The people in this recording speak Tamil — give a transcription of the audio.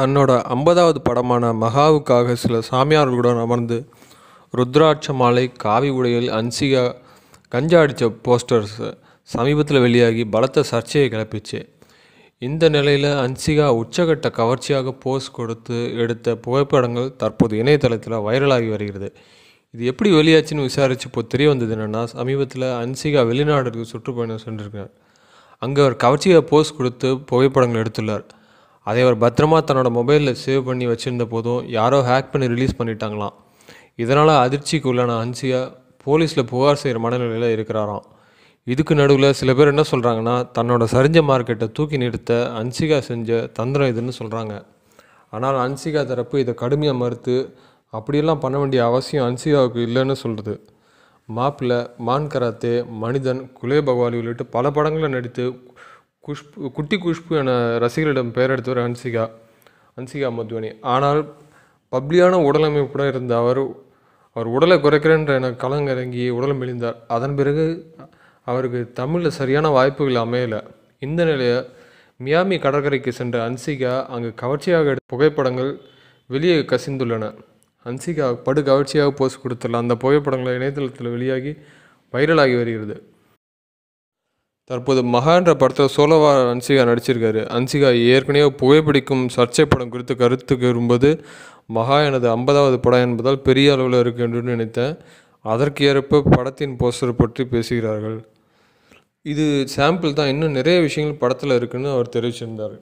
தன்னோட ஐம்பதாவது படமான மகாவுக்காக சில சாமியார்களுடன் அமர்ந்து ருத்ராட்ச மாலை காவி உடையில் அன்சிகா கஞ்சா அடித்த போஸ்டர்ஸ் சமீபத்தில் வெளியாகி பலத்த சர்ச்சையை கிளப்பிச்சு இந்த நிலையில் அன்சிகா உச்சகட்ட கவர்ச்சியாக போஸ் கொடுத்து எடுத்த புகைப்படங்கள் தற்போது இணையதளத்தில் வைரலாகி வருகிறது இது எப்படி வெளியாச்சுன்னு விசாரித்து இப்போ தெரிய வந்தது என்னென்னா சமீபத்தில் அன்சிகா வெளிநாடுக்கு சுற்றுப்பயணம் சென்றிருக்கிறார் அங்கே அவர் கவர்ச்சியாக போஸ் கொடுத்து புகைப்படங்கள் எடுத்துள்ளார் அதை அவர் பத்திரமா தன்னோட மொபைலில் சேவ் பண்ணி வச்சுருந்த போதும் யாரோ ஹேக் பண்ணி ரிலீஸ் பண்ணிட்டாங்களாம் இதனால் அதிர்ச்சிக்கு உள்ளான ஹன்சியா போலீஸில் புகார் செய்கிற மனநிலையில் இருக்கிறாராம் இதுக்கு நடுவில் சில பேர் என்ன சொல்கிறாங்கன்னா தன்னோட சரிஞ்ச மார்க்கெட்டை தூக்கி நிறுத்த அன்சிகா செஞ்ச தந்திரம் இதுன்னு சொல்கிறாங்க ஆனால் அன்சிகா தரப்பு இதை கடுமையாக மறுத்து அப்படியெல்லாம் பண்ண வேண்டிய அவசியம் அன்சிகாவுக்கு இல்லைன்னு சொல்கிறது மாப்பிள்ளை மான் கராத்தே மனிதன் குலே பகவாலி உள்ளிட்டு பல படங்களில் நடித்து குஷ்பு குட்டி குஷ்பு என ரசிகர்களிடம் பெயர் எடுத்தவர் ஹன்சிகா ஹன்சிகா மதுவனி ஆனால் பப்ளியான உடலமைப்புடன் இருந்த அவர் அவர் உடலை குறைக்கிறேன்ற என கலங்கிறங்கி உடலம் மெலிந்தார் அதன் பிறகு அவருக்கு தமிழில் சரியான வாய்ப்புகள் அமையலை இந்த நிலையை மியாமி கடற்கரைக்கு சென்ற ஹன்சிகா அங்கு கவர்ச்சியாக எடுத்த புகைப்படங்கள் வெளியே கசிந்துள்ளன ஹன்சிகா படு கவர்ச்சியாக போஸ்ட் கொடுத்துள்ள அந்த புகைப்படங்கள் இணையதளத்தில் வெளியாகி வைரலாகி வருகிறது தற்போது மகான்ற படத்தில் சோலவா அன்சிகா நடிச்சிருக்காரு அன்சிகா ஏற்கனவே புகைப்பிடிக்கும் சர்ச்சை படம் குறித்து கருத்து கூறும்போது மகா எனது ஐம்பதாவது படம் என்பதால் பெரிய அளவில் இருக்கு என்று நினைத்தேன் அதற்கு ஏற்ப படத்தின் போஸ்டர் பற்றி பேசுகிறார்கள் இது சாம்பிள் தான் இன்னும் நிறைய விஷயங்கள் படத்தில் இருக்குன்னு அவர் தெரிவிச்சிருந்தார்